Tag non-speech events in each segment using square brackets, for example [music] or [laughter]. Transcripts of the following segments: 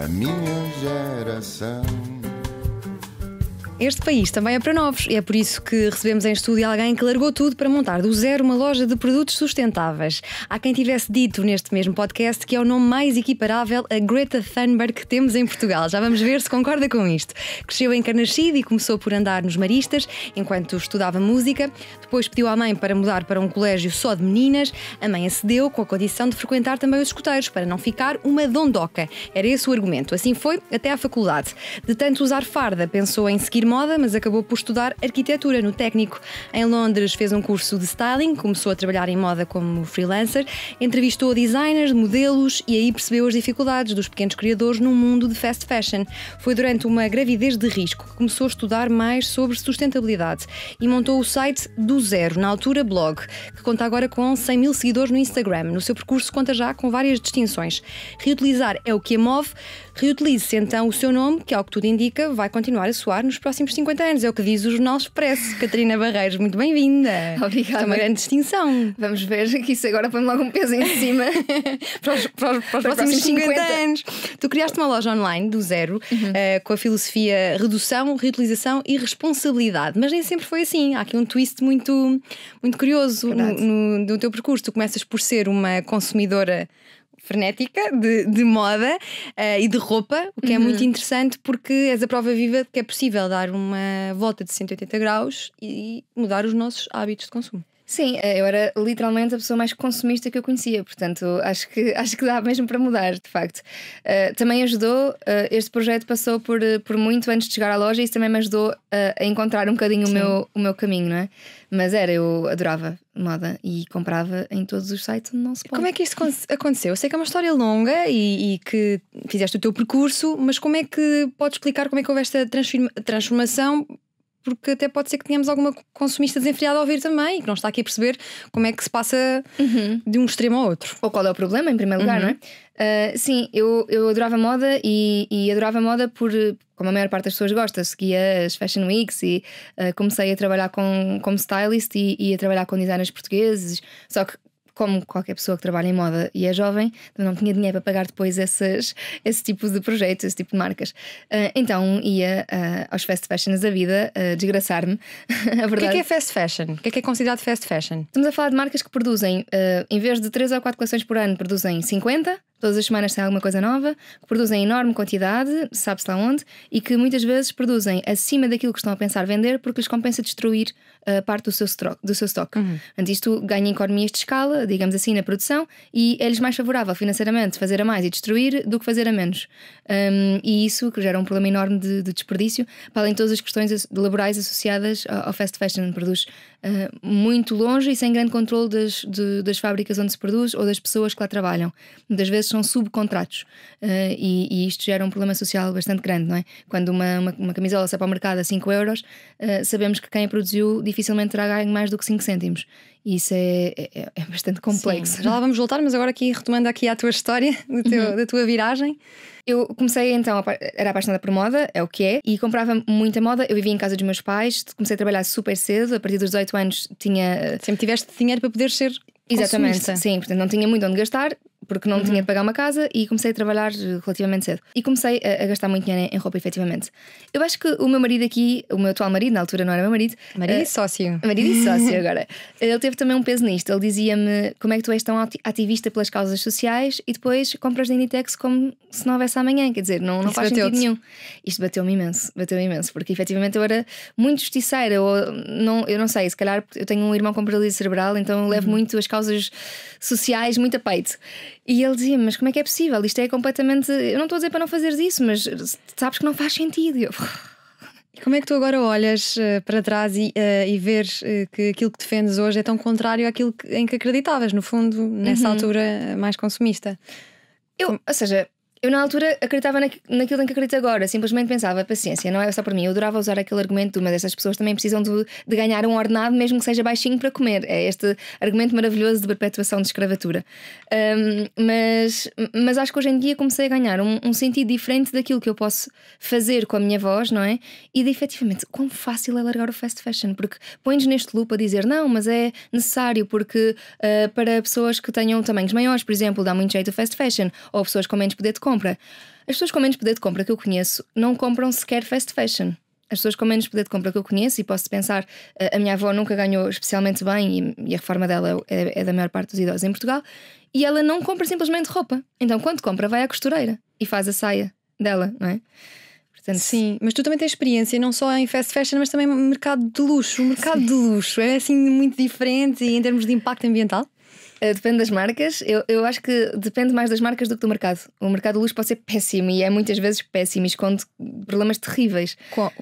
a minha geração este país também é para novos e é por isso que recebemos em estúdio alguém que largou tudo para montar do zero uma loja de produtos sustentáveis. Há quem tivesse dito neste mesmo podcast que é o nome mais equiparável a Greta Thunberg que temos em Portugal. Já vamos ver se concorda com isto. Cresceu em Carnaxide e começou por andar nos maristas enquanto estudava música. Depois pediu à mãe para mudar para um colégio só de meninas. A mãe acedeu com a condição de frequentar também os escuteiros para não ficar uma dondoca. Era esse o argumento. Assim foi até à faculdade. De tanto usar farda, pensou em seguir moda, mas acabou por estudar arquitetura no técnico. Em Londres fez um curso de styling, começou a trabalhar em moda como freelancer, entrevistou designers, modelos e aí percebeu as dificuldades dos pequenos criadores num mundo de fast fashion. Foi durante uma gravidez de risco que começou a estudar mais sobre sustentabilidade e montou o site do zero, na altura blog, que conta agora com 100 mil seguidores no Instagram. No seu percurso conta já com várias distinções. Reutilizar é o que a move, Reutilize-se então o seu nome, que ao que tudo indica vai continuar a soar nos próximos 50 anos. É o que diz o Jornal Expresso. [laughs] Catarina Barreiros, muito bem-vinda. Obrigada. É uma grande distinção. Vamos ver que isso agora põe logo um peso em cima [laughs] para os, para os, para os para próximos 50. 50. anos. Tu criaste uma loja online do zero uhum. uh, com a filosofia redução, reutilização e responsabilidade, mas nem sempre foi assim. Há aqui um twist muito, muito curioso no, no, no teu percurso. Tu começas por ser uma consumidora frenética de, de moda uh, e de roupa, o que é uhum. muito interessante porque és a prova viva de que é possível dar uma volta de 180 graus e mudar os nossos hábitos de consumo. Sim, eh, eu era literalmente a pessoa mais consumista que eu conhecia, portanto acho que, [laughs] acho que dá mesmo para mudar, de facto. Uh, também ajudou, uh, este projeto passou por, por muito antes de chegar à loja e isso também me ajudou uh, a encontrar um bocadinho o meu, o meu caminho, não é? Mas era, eu adorava moda e comprava em todos os sites onde não se pode. Como é que isso aconteceu? Eu sei que é uma história longa e, e, que fizeste o teu percurso, mas como é que podes explicar como é que houve esta transformação porque até pode ser que tenhamos alguma consumista desenfreada a ouvir também e que não está aqui a perceber como é que se passa uhum. de um extremo ao outro. Ou qual é o problema, em primeiro lugar, uhum. não é? Uh, sim, eu, eu adorava moda e, e adorava moda por, como a maior parte das pessoas gosta, seguia as Fashion Weeks e uh, comecei a trabalhar com, como stylist e, e, a trabalhar com designers portugueses. Só que como qualquer pessoa que trabalha em moda e é jovem, não tinha dinheiro para pagar depois essas, esse tipo de projetos, esse tipo de marcas. Uh, então ia uh, aos fast fashions da vida uh, desgraçar-me. [laughs] o que é, que é, fast fashion? O que é, que é considerado fast fashion? Estamos a falar de marcas que produzem, em vez de 3 ou 4 coleções por ano, produzem 50 Todas as semanas tem alguma coisa nova, que produzem enorme quantidade, sabe-se lá onde, e que muitas vezes produzem acima daquilo que estão a pensar vender porque lhes compensa destruir uh, parte do seu, stroke, do seu stock. Uhum. Portanto, isto ganha economias de escala, digamos assim, na produção, e é-lhes mais favorável financeiramente fazer a mais e destruir do que fazer a menos. Um, e isso que gera um problema enorme de, de, desperdício, para além de todas as questões laborais associadas ao, ao fast fashion. Produz ah, muito longe e sem grande controle das, de, das fábricas onde se produz ou das pessoas que lá trabalham. Muitas vezes são subcontratos uh, e, e, isto gera um problema social bastante grande, não é? Quando uma, uma, uma camisola sai para o mercado a 5 euros, uh, sabemos que quem a produziu dificilmente terá ganho mais do que 5 cêntimos. E isso é, é, é, é bastante complexo. Sim, já lá vamos voltar, mas agora aqui retomando aqui a tua história, [laughs] teu, uhum. da tua viragem. Eu comecei então, era apaixonada por moda, é o que é, e comprava muita moda. Eu vivia em casa dos meus pais, comecei a trabalhar super cedo, a partir dos 18 anos tinha. Eh, Sempre tiveste dinheiro para poder ser Exatamente, consumista. sim, portanto não tinha muito onde gastar, porque não uhum. tinha de pagar uma casa e comecei a trabalhar eh, relativamente cedo. E comecei a, a, gastar muito dinheiro em roupa, efetivamente. Eu acho que o meu marido aqui, o meu atual marido, na altura não era meu marido. Marido uh, eh, e sócio. Marido e sócio [laughs] [laughs] agora. Ele teve também um peso nisto. Ele dizia-me como é que tu és tão ativista pelas causas sociais e depois compras na Inditex como se não houvesse amanhã. Quer dizer, não, não faz sentido nenhum. Isto bateu-me imenso, bateu-me imenso, porque efetivamente eu era muito justiceira, ou não, eu não sei, se calhar eu tenho um irmão com paralisia cerebral, então eu levo uhum. muito as causas sociais muito a peito. E ele dizia: Mas como é que é possível? Isto é completamente. Eu não estou a dizer para não fazeres isso, mas sabes que não faz sentido. E eu... Como é que tu agora olhas eh, para trás e, uh, e vês eh, que aquilo que defendes hoje é tão contrário àquilo que, em que acreditavas, no fundo, nessa uhum. altura mais consumista? Eu, ou seja, eu, na altura, acreditava naquilo em que acredito agora. Simplesmente pensava, paciência, não é só para mim. Eu adorava usar aquele argumento de, mas essas pessoas também precisam de, de, ganhar um ordenado, mesmo que seja baixinho, para comer. É este argumento maravilhoso de perpetuação de escravatura. Um, mas, mas acho que hoje em dia comecei a ganhar um, um, sentido diferente daquilo que eu posso fazer com a minha voz, não é? E de efetivamente quão fácil é largar o fast fashion, porque pões neste loop a dizer não, mas é necessário, porque uh, para pessoas que tenham tamanhos maiores, por exemplo, dá muito jeito o fast fashion, ou pessoas com menos poder de compra. As pessoas com menos poder de compra que eu conheço não compram sequer fast fashion. As pessoas com menos poder de compra que eu conheço, e posso pensar, eh, a minha avó nunca ganhou especialmente bem, e a reforma dela é, é da maior parte dos idosos em Portugal, e ela não compra simplesmente roupa. Então, quando compra, vai à costureira e faz a saia dela, não é? Portanto, Sim, mas tu também tens experiência não só em fast fashion, mas também no mercado de luxo. O mercado Sim. de luxo é assim muito diferente em termos de impacto ambiental? Eh, depende das marcas. Eu, eu acho que depende mais das marcas do que do mercado. O mercado de luz pode ser péssimo e é muitas vezes péssimo e esconde problemas terríveis.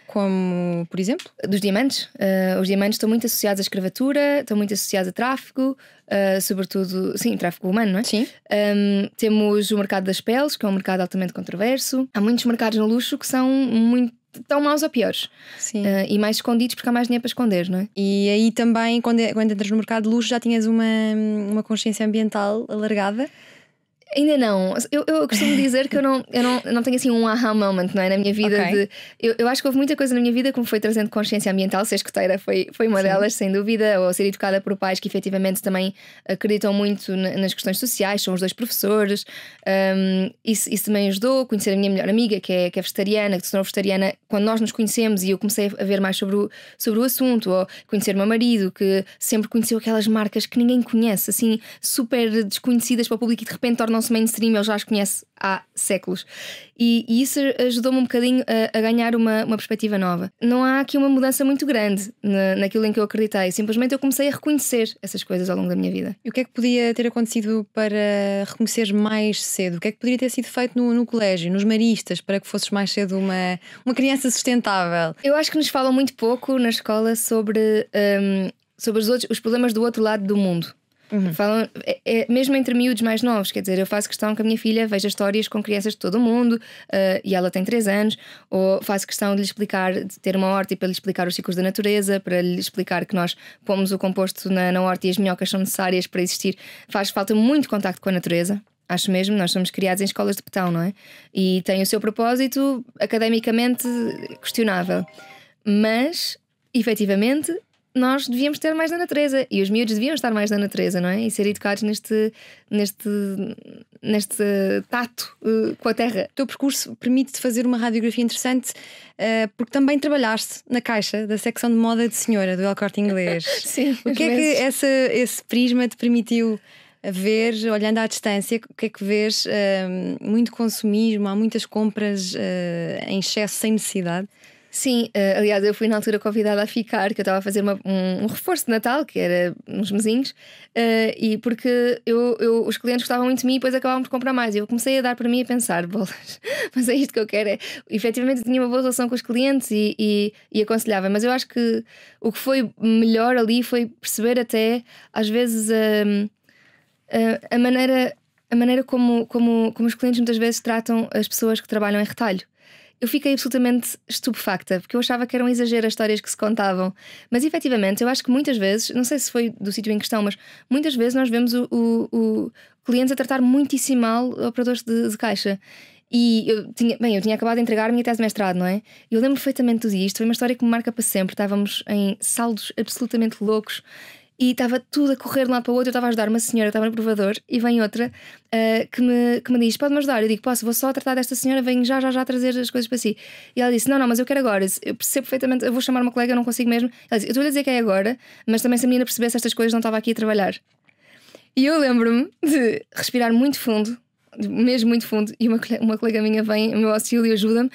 como, por exemplo? Dos diamantes. Uh, os diamantes estão muito associados à escravatura, estão muito associados a tráfico, uh, eh, sobretudo, sim, tráfico humano, não é? Sim. Um, ehm, temos o mercado das peles, que é um mercado altamente controverso. Há muitos mercados no luxo que são muito tão maus ou piores. Sim. Uh, e mais escondidos porque há mais dinheiro para esconder, não é? E aí também, quando, é- quando entras no mercado de luxo, já tinhas uma, uma consciência ambiental alargada. Ainda não. Eu, eu costumo dizer que eu não, eu, não, eu não tenho assim um aha moment não é? na minha vida. Okay. De, eu, eu acho que houve muita coisa na minha vida que me foi trazendo consciência ambiental. Ser escuteira foi, foi uma Sim. delas, sem dúvida. Ou ser educada por pais que efetivamente também acreditam muito nas questões sociais, são os dois professores. Um, isso, isso também ajudou. Conhecer a minha melhor amiga, que é, que é vegetariana, que se tornou vegetariana quando nós nos conhecemos e eu comecei a ver mais sobre o, sobre o assunto. Ou conhecer o meu marido, que sempre conheceu aquelas marcas que ninguém conhece, assim, super desconhecidas para o público e de repente tornam tornam-se mainstream, ele já as conhece há séculos. E, e isso ajudou-me um bocadinho a, a ganhar uma, uma, perspectiva nova. Não há aqui uma mudança muito grande na, naquilo em que eu acreditei, simplesmente eu comecei a reconhecer essas coisas ao longo da minha vida. E o que é que podia ter acontecido para reconhecer mais cedo? O que é que poderia ter sido feito no, no colégio, nos maristas, para que fosses mais cedo uma, uma criança sustentável? Eu acho que nos falam muito pouco na escola sobre, um, sobre os, outros, os problemas do outro lado do mundo. Uhum. Falam, é, é, mesmo entre miúdos mais novos, quer dizer, eu faço questão que a minha filha veja histórias com crianças de todo o mundo uh, e ela tem 3 anos, ou faço questão de lhe explicar, de ter uma horta e para lhe explicar os ciclos da natureza, para lhe explicar que nós pomos o composto na, na horta e as minhocas são necessárias para existir. Faz falta muito contacto com a natureza. Acho mesmo, nós somos criados em escolas de petão, não é? E tem o seu propósito academicamente questionável. Mas, efetivamente, nós devíamos ter mais na natureza e os miúdos deviam estar mais na natureza, não é? E ser educados neste, neste, neste eh, tato uh, com a terra. O teu percurso permite-te fazer uma radiografia interessante uh, porque também trabalhaste na caixa da secção de moda de senhora do El Corte Inglês. [laughs] Sim, o que é que essa, esse prisma te permitiu? a ver, olhando à distância, o que é que vês? Uh, muito consumismo, há muitas compras uh, em excesso, sem necessidade. Sim, uh, aliás, eu fui na altura convidada a ficar, que eu estava a fazer uma, um, um, reforço de Natal, que era uns mesinhos, uh, e porque eu, eu, os clientes gostavam muito de mim e depois acabavam por comprar mais. E eu comecei a dar para mim a pensar, [laughs] bolas, mas é isto que eu quero. É, efetivamente tinha uma boa relação com os clientes e, e, e aconselhava, mas eu acho que o que foi melhor ali foi perceber até, às vezes, hum, a, a maneira. A maneira como, como, como os clientes muitas vezes tratam as pessoas que trabalham em retalho eu fiquei absolutamente estupefacta, porque eu achava que era um exagero as histórias que se contavam. Mas efetivamente, eu acho que muitas vezes, não sei se foi do sítio em questão, mas muitas vezes nós vemos o, o, o clientes a tratar muitíssimo mal operadores de, de caixa. E eu tinha, bem, eu tinha acabado de entregar a minha tese de mestrado, não é? Eu lembro perfeitamente de tudo isto. Foi uma história que me marca para sempre. Estávamos em saldos absolutamente loucos e estava tudo a correr de um lado para o outro. Eu estava a ajudar uma senhora que estava no provador e vem outra uh, que, me, que me diz: Pode-me ajudar? Eu digo: Posso, vou só tratar desta senhora, venho já, já, já trazer as coisas para si. E ela disse: Não, não, mas eu quero agora. Eu percebo perfeitamente, eu vou chamar uma colega, eu não consigo mesmo. Ela disse: Eu estou a dizer que é agora, mas também se a menina percebesse estas coisas, não estava aqui a trabalhar. E eu lembro-me de respirar muito fundo, mesmo muito fundo, e uma, uma colega minha vem, o meu auxílio ajuda-me.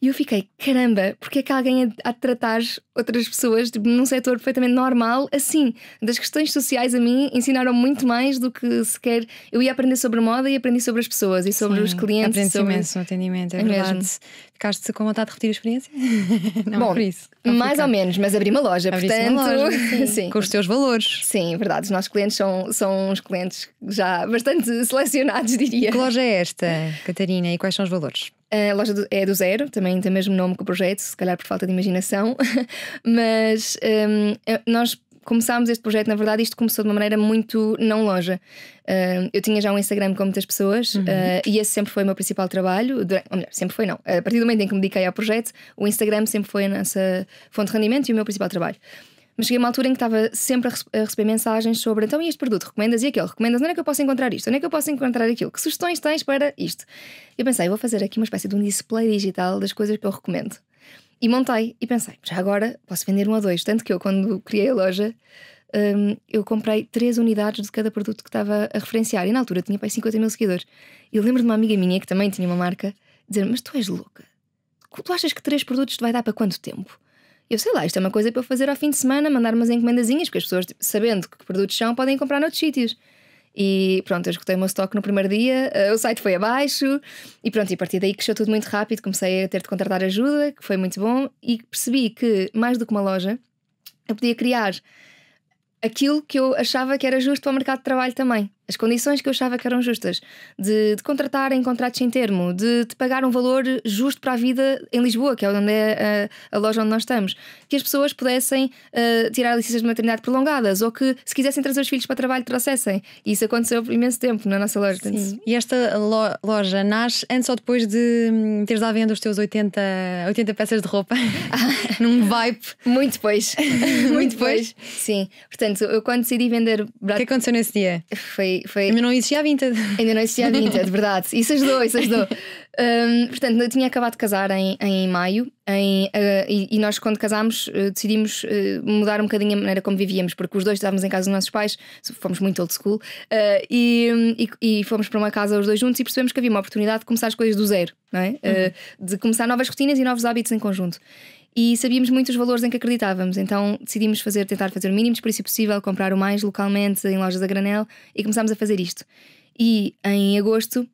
E eu fiquei, caramba, porque é que alguém há de tratar outras pessoas de, tipo, num setor perfeitamente normal assim? Das questões sociais a mim ensinaram muito mais do que sequer. Eu ia aprender sobre moda e aprendi sobre as pessoas e sobre Sim, os clientes. Aprendi sobre... imenso no atendimento, é, é verdade. Mesmo. Ficaste com vontade de repetir a experiência? [laughs] Não, Bom, por isso. Mais ou menos, mas abri uma loja, abri portanto. Uma loja, [laughs] sim. sim. Com os teus valores. Sim, é verdade. Os nossos clientes são, são uns clientes já bastante selecionados, diria. Que loja é esta, Catarina, e quais são os valores? A loja do, é do zero, também tem o mesmo nome que o projeto, se calhar por falta de imaginação, [laughs] mas um, nós começámos este projeto, na verdade, isto começou de uma maneira muito não loja. Uh, eu tinha já um Instagram com muitas pessoas uhum. uh, e esse sempre foi o meu principal trabalho. Durante, ou melhor, sempre foi, não. A partir do momento em que me dediquei ao projeto, o Instagram sempre foi a nossa fonte de rendimento e o meu principal trabalho mas cheguei a uma altura em que estava sempre a, receber mensagens sobre então e este produto, recomendas e aquele, recomendas, onde é que eu posso encontrar isto, onde é que eu posso encontrar aquilo, que sugestões tens para isto? E eu pensei, vou fazer aqui uma espécie de um display digital das coisas que eu recomendo. E montei e pensei, já agora posso vender um a dois. Tanto que eu, quando criei a loja, um, eu comprei três unidades de cada produto que estava a referenciar. E na altura tinha para 50 mil seguidores. E eu lembro de uma amiga minha que também tinha uma marca dizer: Mas tu és louca. Tu achas que três produtos te vai dar para quanto tempo? Eu sei lá, isto é uma coisa para eu fazer ao fim de semana, mandar umas encomendazinhas, porque as pessoas, sabendo que produtos são, podem comprar noutros sítios. E pronto, eu escutei o meu stock no primeiro dia, eh, o site foi abaixo, e pronto, e a partir daí cresceu tudo muito rápido. Comecei a ter de contratar ajuda, que foi muito bom, e percebi que, mais do que uma loja, eu podia criar aquilo que eu achava que era justo para o mercado de trabalho também as condições que eu achava que eram justas, de, de contratar em contratos sem termo, de, de, pagar um valor justo para a vida em Lisboa, que é onde é a, a loja onde nós estamos, que as pessoas pudessem uh, tirar licenças de maternidade prolongadas ou que, se quisessem trazer os filhos para trabalho, trouxessem. E isso aconteceu por imenso tempo na nossa loja. Sim. E esta lo loja nasce antes ou depois de hum, teres à venda os teus 80, 80 peças de roupa ah. [laughs] num vibe? Muito depois. [laughs] Muito depois. Sim. Portanto, eu quando decidi vender. O que é aconteceu nesse dia? Foi foi, Ainda não existia a Vinted. Ainda não existia a Vinted, [laughs] verdade. Isso ajudou, isso ajudou. Um, portanto, eu tinha acabado de casar em, em maio em, uh, e, e, nós, quando casámos, uh, decidimos uh, mudar um bocadinho a maneira como vivíamos, porque os dois estávamos em casa dos nossos pais, fomos muito old school, e, e, e, fomos para uma casa os dois juntos e percebemos que havia uma oportunidade de começar as coisas do zero, é? uhum. de começar novas rotinas e novos hábitos em conjunto e sabíamos muito os valores em que acreditávamos, então decidimos fazer, tentar fazer o mínimo preço possível, comprar o mais localmente em lojas da granel e começámos a fazer isto. E em agosto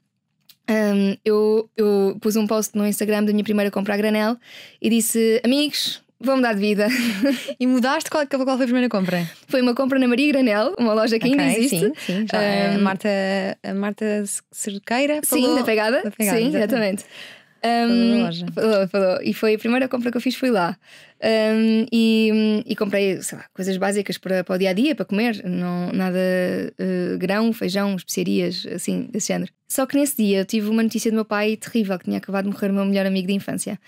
um, eu, eu, pus um post no Instagram da minha primeira compra a granel e disse: Amigos, vou mudar de vida. [laughs] e mudaste? Qual, qual foi a primeira compra? Foi uma compra na Maria Granel, uma loja que okay, ainda existe. Sim, sim. Já é um, a Marta, a Marta Cerqueira. Sim, da pegada. da pegada. Sim, exatamente. exatamente. Um, falou, falou. E foi a primeira compra que eu fiz, fui lá. Um, e, e, comprei, sei lá, coisas básicas para, para o dia a dia, para comer, não, nada uh, grão, feijão, especiarias, assim, desse género. Só que nesse dia eu tive uma notícia do meu pai terrível, que tinha acabado de morrer o meu melhor amigo de infância.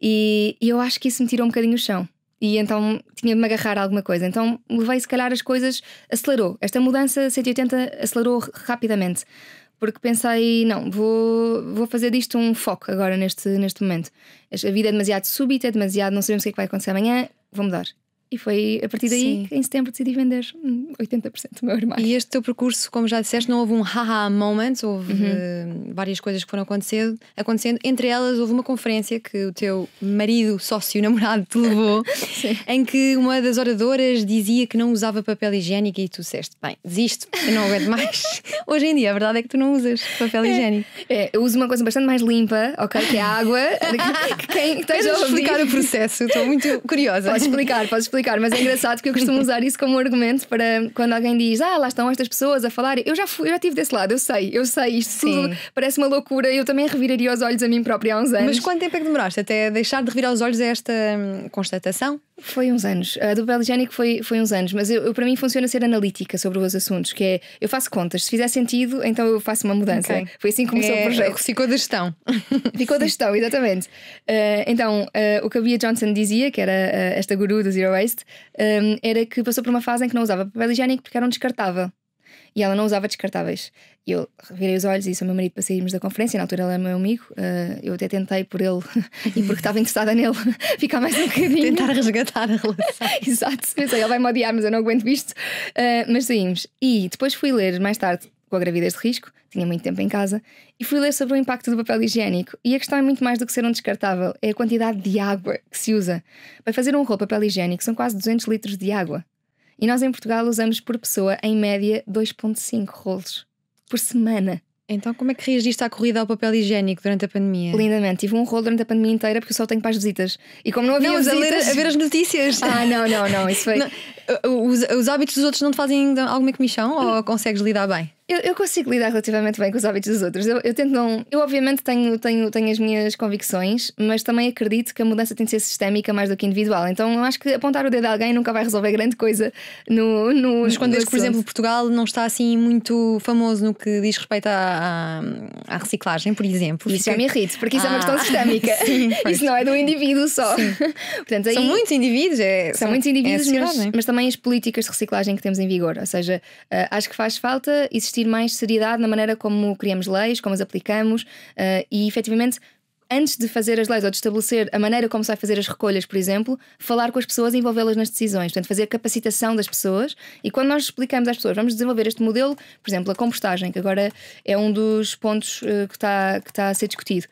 E, e eu acho que isso me tirou um bocadinho o chão e então tinha de me agarrar a alguma coisa. Então levei, se calhar, as coisas, acelerou. Esta mudança 180 acelerou rapidamente porque pensei, não, vou, vou fazer disto um foco agora neste, neste momento. A vida é demasiado súbita, é demasiado, não sabemos o que é que vai acontecer amanhã, vou mudar. E foi a partir daí Sim. que em setembro decidi vender 80% hum, do meu armário. E este teu percurso, como já disseste, não houve um haha moment, houve uhum. Eh, várias coisas que foram acontecendo, acontecendo. Entre elas, houve uma conferência que o teu marido, sócio, [laughs] namorado te levou, [laughs] em que uma das oradoras dizia que não usava papel higiênico e tu disseste: bem, desisto, eu não aguento mais. [laughs] Hoje em dia, a verdade é que tu não usas papel é. higiênico. É, eu uso uma coisa bastante mais limpa, ok? Que é a água. Quem, quem a explicar o processo? Estou muito curiosa. Podes explicar, podes explicar explicar, mas é engraçado que eu costumo usar isso como argumento para quando alguém diz, ah, lá estão estas pessoas a falar. Eu já fui, eu já estive desse lado, eu sei, eu sei, isto Sim. parece uma loucura. Eu também reviraria os olhos a mim própria há uns anos. Mas quanto tempo é que demoraste até deixar de revirar os olhos a esta hum, constatação? Foi uns anos. A do papel higiênico foi, foi uns anos, mas eu, eu, para mim funciona ser analítica sobre os assuntos, que é eu faço contas, se fizer sentido, então eu faço uma mudança. Okay. Foi assim que começou é, o projeto. Ficou da gestão. [laughs] Ficou da gestão, exatamente. Uh, então, uh, o que a Bia Johnson dizia, que era uh, esta guru do Zero Waste, um, era que passou por uma fase em que não usava papel higiênico porque era um descartável. E ela não usava descartáveis. E eu virei os olhos e disse ao meu marido para sairmos da conferência. Na altura ele era é meu amigo. Uh, eu até tentei por ele [laughs] e porque estava interessada nele [laughs] ficar mais um bocadinho. Tentar resgatar a relação. [laughs] Exato. Pensei, ele vai me odiar, mas eu não aguento isto. Uh, mas saímos. E depois fui ler mais tarde com a gravidez de risco, tinha muito tempo em casa, e fui ler sobre o impacto do papel higiênico. E a questão é muito mais do que ser um descartável, é a quantidade de água que se usa. Para fazer um rolo papel higiênico são quase 200 litros de água. E nós em Portugal usamos por pessoa, em média, 2,5 rolos por semana. Então, como é que reagiste à corrida ao papel higiênico durante a pandemia? Lindamente, tive um rolo durante a pandemia inteira porque eu só tenho para as visitas. E como não havia não, visitas... a, ler, a ver as notícias. Ah, não, não, não, isso foi. Não. Os, os, hábitos dos outros não te fazem alguma comissão ou hum. consegues lidar bem? Eu, eu, consigo lidar relativamente bem com os hábitos dos outros. Eu, eu, tento não. Eu, obviamente, tenho, tenho, tenho as minhas convicções, mas também acredito que a mudança tem de ser sistémica mais do que individual. Então, eu acho que apontar o dedo a alguém nunca vai resolver grande coisa no. no mas quando no vejo, por exemplo, Portugal não está assim muito famoso no que diz respeito à, à, reciclagem, por exemplo. Isso já me irrita, porque isso ah, é uma ah, questão [laughs] sistémica. Sim, isso não é do indivíduo só. [laughs] Portanto, aí, são muitos indivíduos. É, são, são muitos é indivíduos, é mas, mas, também as políticas de reciclagem que temos em vigor. Ou seja, ah, acho que faz falta existir sentir mais seriedade na maneira como criamos leis, como as aplicamos uh, e efetivamente antes de fazer as leis ou de estabelecer a maneira como se vai fazer as recolhas, por exemplo, falar com as pessoas e envolvê-las nas decisões. Portanto, fazer capacitação das pessoas. E quando nós explicamos às pessoas, vamos desenvolver este modelo, por exemplo, a compostagem, que agora é um dos pontos uh, que, está, que está a ser discutido.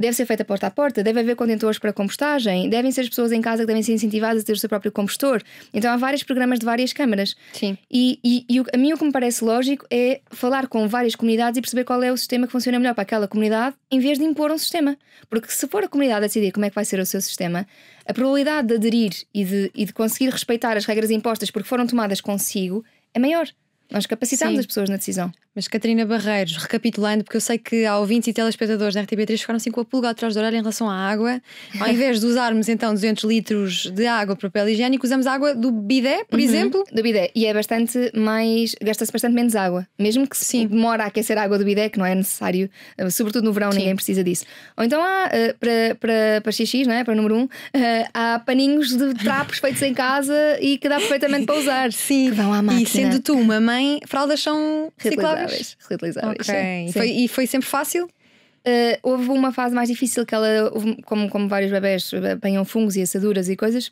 Deve ser feita porta a porta, deve haver contentores para compostagem, devem ser as pessoas em casa que devem ser incentivadas a ter o seu próprio compostor. Então há vários programas de várias câmaras. Sim. E, e, e a mim o que me parece lógico é falar com várias comunidades e perceber qual é o sistema que funciona melhor para aquela comunidade em vez de impor um sistema. Porque se for a comunidade a decidir como é que vai ser o seu sistema, a probabilidade de aderir e de, e de conseguir respeitar as regras impostas porque foram tomadas consigo é maior. Nós capacitamos Sim. as pessoas na decisão. Mas Catarina Barreiros, recapitulando, porque eu sei que há ouvintes e telespectadores da RTP3 ficaram assim com a pulga atrás do orelha em relação à água. Ao [laughs] invés de usarmos então 200 litros de água para o papel higiênico, usamos água do bidé, por uhum, exemplo. Do bidé. E é bastante mais. gasta-se bastante menos água. Mesmo que Sim. demora a aquecer a água do bidé, que não é necessário, eh, sobretudo no verão, Sim. ninguém precisa disso. Ou então há, eh, para, para, para xixi, não é? para número 1, um, eh, há paninhos de trapos feitos em casa e que dá perfeitamente para usar. [laughs] Sim. Que vão à máquina. E sendo tu uma mãe têm fraldas são recicláveis. Reutilizáveis. Okay. Foi, e foi sempre fácil? Uh, houve uma fase mais difícil que ela, como, como vários bebés, apanham fungos e assaduras e coisas.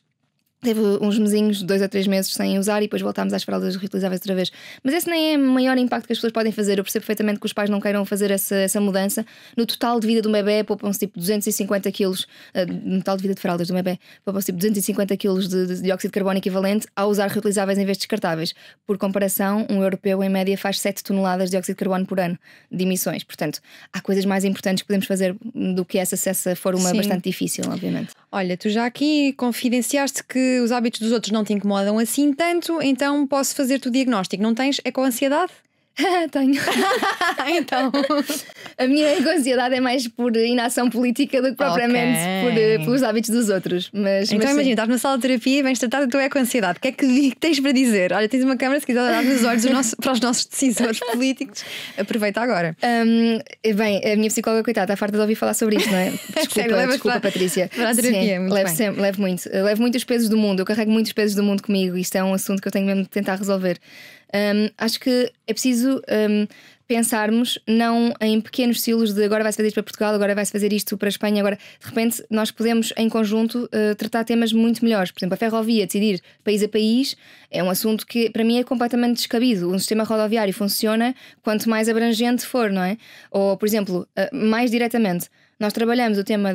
Teve uns mesinhos, dois a três meses sem usar e depois voltámos às fraldas reutilizáveis outra vez. Mas esse nem é o maior impacto que as pessoas podem fazer. Eu percebo perfeitamente que os pais não queiram fazer essa, essa mudança. No total de vida do bebê, poupam-se tipo 250 quilos. Eh, no total de vida de fraldas do bebê, poupam-se tipo 250 quilos de, de, dióxido de carbono equivalente a usar reutilizáveis em vez de descartáveis. Por comparação, um europeu em média faz 7 toneladas de dióxido de carbono por ano de emissões. Portanto, há coisas mais importantes que podemos fazer do que essa, se essa for uma Sim. bastante difícil, obviamente. Olha, tu já aqui confidenciaste que os hábitos dos outros não te incomodam assim tanto, então posso fazer-te o diagnóstico. Não tens? É com ansiedade? [laughs] Tenho. [laughs] então, a minha ansiedade é mais por inação política do que propriamente okay. por, eh, pelos hábitos dos outros. Mas, então mas imagina, sim. estás na sala de terapia e vens tratar da tua eco-ansiedade. O que é que tens para dizer? Olha, tens uma câmera, se quiser olhar nos olhos nosso, para os nossos decisores [laughs] políticos, aproveita agora. Um, bem, a minha psicóloga, coitada, está farta de ouvir falar sobre isso, não é? Desculpa, desculpa para, Patrícia. Para a terapia, sim, muito levo, bem. Sempre, levo muito. Levo muitos pesos do mundo. Eu carrego muitos pesos do mundo comigo. Isto é um assunto que eu tenho mesmo de tentar resolver. Um, acho que é preciso um, pensarmos não em pequenos silos de agora vai-se fazer isto para Portugal, agora vai-se fazer isto para a Espanha, agora de repente nós podemos em conjunto uh, tratar temas muito melhores. Por exemplo, a ferrovia, decidir país a país, é um assunto que para mim é completamente descabido. Um sistema rodoviário funciona quanto mais abrangente for, não é? Ou, por exemplo, uh, mais diretamente nós trabalhamos o tema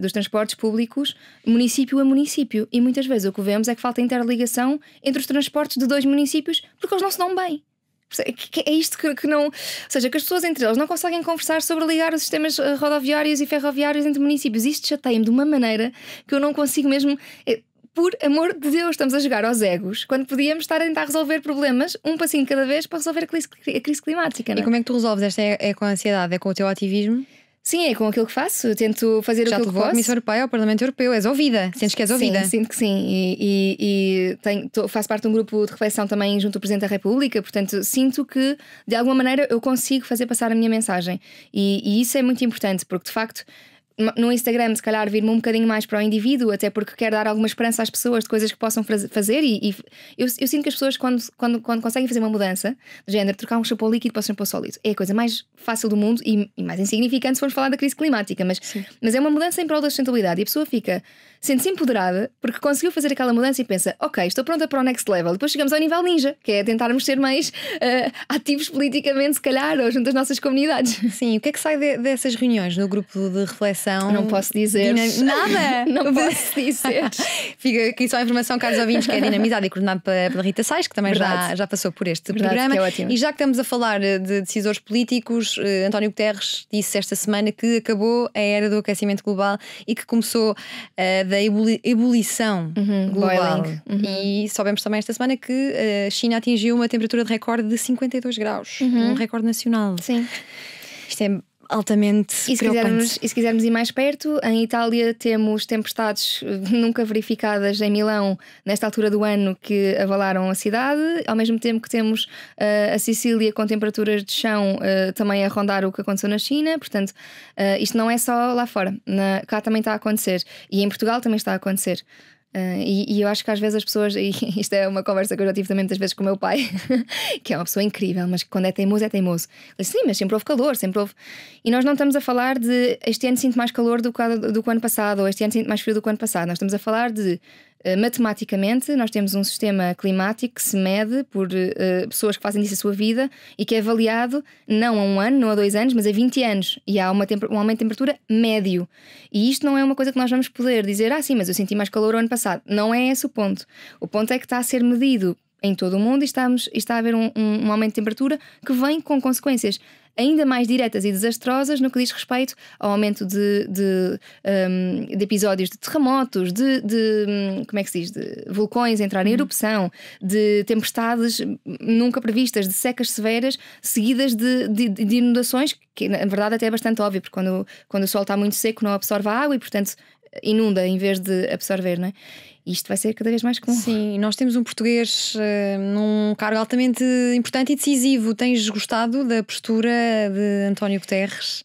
dos transportes públicos município a município e muitas vezes o que vemos é que falta interligação entre os transportes de dois municípios porque eles não se dão bem. É isto que, que, não. Ou seja, que as pessoas entre elas não conseguem conversar sobre ligar os sistemas eh, rodoviários e ferroviários entre municípios. Isto chateia-me de uma maneira que eu não consigo mesmo. Eh, por amor de Deus, estamos a jogar aos egos quando podíamos estar a tentar resolver problemas um passinho cada vez para resolver a crise, a crise climática. Não? É? E como é que tu resolves esta? É, é com a ansiedade? É com o teu ativismo? Sim, é com aquilo que faço. Eu tento fazer Já o que eu posso. Já Comissão Europeia ao Parlamento Europeu. És ouvida. Sentes que és ouvida. Sim, sinto que sim. E, e, e tenho, tô, faço parte de um grupo de reflexão também junto ao Presidente da República. Portanto, sinto que, de alguma maneira, eu consigo fazer passar a minha mensagem. E, e isso é muito importante, porque, de facto, no Instagram, se calhar, vir-me um bocadinho mais para o indivíduo, até porque quero dar alguma esperança às pessoas de coisas que possam fazer. E, e eu, eu, sinto que as pessoas, quando, quando, quando conseguem fazer uma mudança de género, trocar um shampoo líquido para um shampoo sólido, é a coisa mais fácil do mundo e, e mais insignificante se formos falar da crise climática. Mas, mas é uma mudança em prol da sustentabilidade e a pessoa fica sente-se empoderada porque conseguiu fazer aquela mudança e pensa: ok, estou pronta para o next level. Depois chegamos ao nível ninja, que é tentarmos ser mais uh, ativos politicamente, se calhar, ou junto às nossas comunidades. Sim, o que é que sai de, dessas reuniões no grupo de reflexão? Não posso dizer. Dinam... [laughs] Nada! Não [laughs] posso dizer. Fica aqui só a informação, caros ouvintes, que é dinamizado e coordenado pela Rita Sais, que também já, já passou por este Verdade, programa. É e já que estamos a falar eh, de decisores políticos, uh, António Guterres disse esta semana que acabou a era do aquecimento global e que começou a uh, da ebulição uhum, global. Uhum. E soubemos também esta semana que a eh, China atingiu uma temperatura de recorde de 52 graus, uhum. um recorde nacional. Sim. Isto é altamente e se, quisermos, e se quisermos ir mais perto, em Itália temos tempestades eh, nunca verificadas em Milão nesta altura do ano que avalaram a cidade, ao mesmo tempo que temos uh, a Sicília com temperaturas de chão uh, também a rondar o que aconteceu na China, portanto, uh, isto não é só lá fora, na, cá também está a acontecer e em Portugal também está a acontecer. Uh, e, e, eu acho que às vezes as pessoas, [laughs] e isto é uma conversa que eu já tive também muitas vezes com o meu pai, [laughs] que é uma pessoa incrível, mas quando é teimoso é teimoso. Ele disse sim, mas sempre houve calor, sempre houve. E nós não estamos a falar de este ano sinto mais calor do que, do que o ano passado, ou este ano sinto mais frio do que o ano passado. Nós estamos a falar de eh, matematicamente, nós temos um sistema climático que se mede por uh, pessoas que fazem disso a sua vida e que é avaliado não a um ano, não a dois anos, mas a 20 anos. E há uma um aumento de temperatura médio. E isto não é uma coisa que nós vamos poder dizer, ah, sim, mas eu senti mais calor o ano passado. Não é esse o ponto. O ponto é que está a ser medido em todo o mundo e, estamos, e está a haver um, um, um, aumento de temperatura que vem com consequências ainda mais diretas e desastrosas no que diz respeito ao aumento de, de, um, de episódios de terremotos, de, de, hum, como é que se diz, de vulcões entrar em uhum. erupção, de tempestades nunca previstas, de secas severas, seguidas de, de inundações, que na verdade até é bastante óbvio, porque quando, quando o sol está muito seco não absorve a água e, portanto, inunda em vez de absorver, não é? Isto vai ser cada vez mais comum. Sim, nós temos um português uh, num cargo altamente importante e decisivo. Tens gostado da postura de António Guterres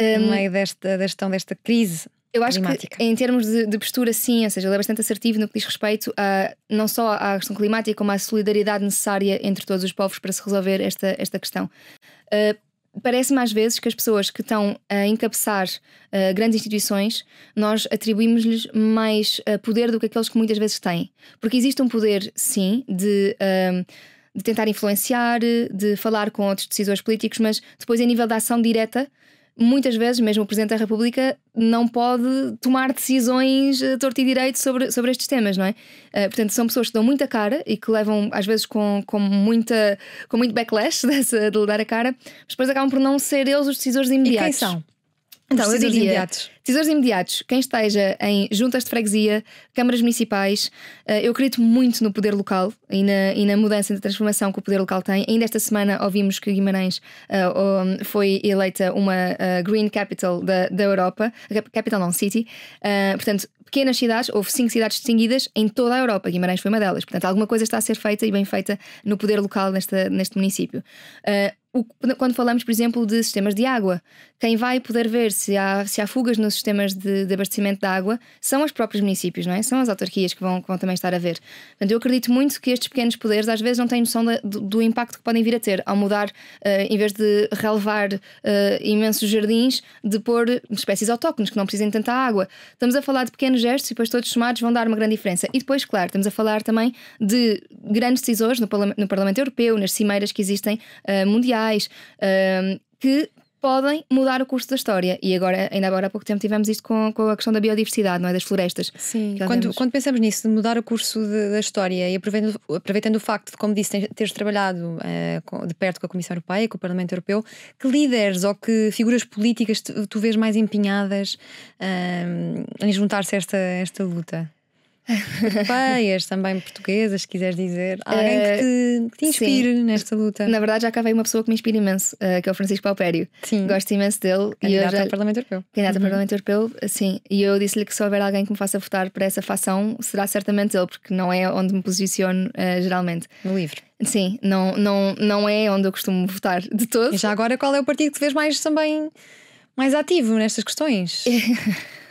um, no hum. meio desta, da gestão desta crise? Eu acho climática. que em termos de, de, postura, sim, ou seja, ele é bastante assertivo no que diz respeito a, não só à questão climática, como à solidariedade necessária entre todos os povos para se resolver esta, esta questão. Uh, Parece-me às vezes que as pessoas que estão a encabeçar uh, grandes instituições, nós atribuímos-lhes mais uh, poder do que aqueles que muitas vezes têm. Porque existe um poder, sim, de, uh, de tentar influenciar, de falar com outros decisores políticos, mas depois, em nível da ação direta, muitas vezes, mesmo o Presidente da República não pode tomar decisões a eh, torto e direito sobre, sobre estes temas, não é? Uh, portanto, são pessoas que dão muita cara e que levam, às vezes, com, com, muita, com muito backlash [laughs] dessa, de lhe dar a cara, mas depois acabam por não ser eles os decisores imediatos. E quem são? Então, Os eu diria, imediatos. tesouros imediatos, quem esteja em juntas de freguesia, câmaras municipais, eh, eu acredito muito no poder local e na, e na mudança e na transformação que o poder local tem. Ainda esta semana ouvimos que Guimarães uh, foi eleita uma uh, Green Capital da, da Europa, Capital não, City. Uh, portanto, pequenas cidades, houve cinco cidades distinguidas em toda a Europa, Guimarães foi uma delas. Portanto, alguma coisa está a ser feita e bem feita no poder local nesta, neste município. Uh, quando falamos, por exemplo, de sistemas de água, quem vai poder ver se há, se há fugas nos sistemas de, de abastecimento de água são os próprios municípios, não é? São as autarquias que vão, que vão também estar a ver. Portanto, eu acredito muito que estes pequenos poderes às vezes não têm noção da, do, do, impacto que podem vir a ter ao mudar, uh, em vez de relevar uh, imensos jardins, de pôr espécies autóctones que não precisem de tanta água. Estamos a falar de pequenos gestos e depois todos somados vão dar uma grande diferença. E depois, claro, estamos a falar também de grandes decisores no, no Parlamento Europeu, nas cimeiras que existem uh, mundiais sociais, que podem mudar o curso da história. E agora, ainda agora há pouco tempo tivemos isto com, com a questão da biodiversidade, não é? Das florestas. Sim, quando, temos... quando, pensamos nisso, de mudar o curso de, da história e aproveitando, aproveitando o facto de, como disse, teres trabalhado uh, de perto com a Comissão Europeia, com o Parlamento Europeu, que líderes ou que figuras políticas tu, tu vês mais empenhadas uh, em juntar-se a esta, esta luta? europeias, [laughs] também portuguesas, se quiseres dizer. Há alguém que te, eh, que te inspire sim. nesta luta. Na verdade, já cá veio uma pessoa que me inspira imenso, eh, que é o Francisco Paupério. Sim. Gosto imenso dele. Candidato e eu já... ao Parlamento Europeu. Candidato uhum. ao Parlamento Europeu, sim. E eu disse-lhe que se houver alguém que me faça votar para essa facção, será certamente ele, porque não é onde me posiciono uh, geralmente. No livro. Sim, não, não, não é onde eu costumo votar de todos E já agora, qual é o partido que te vês mais também mais ativo nestas questões? [laughs]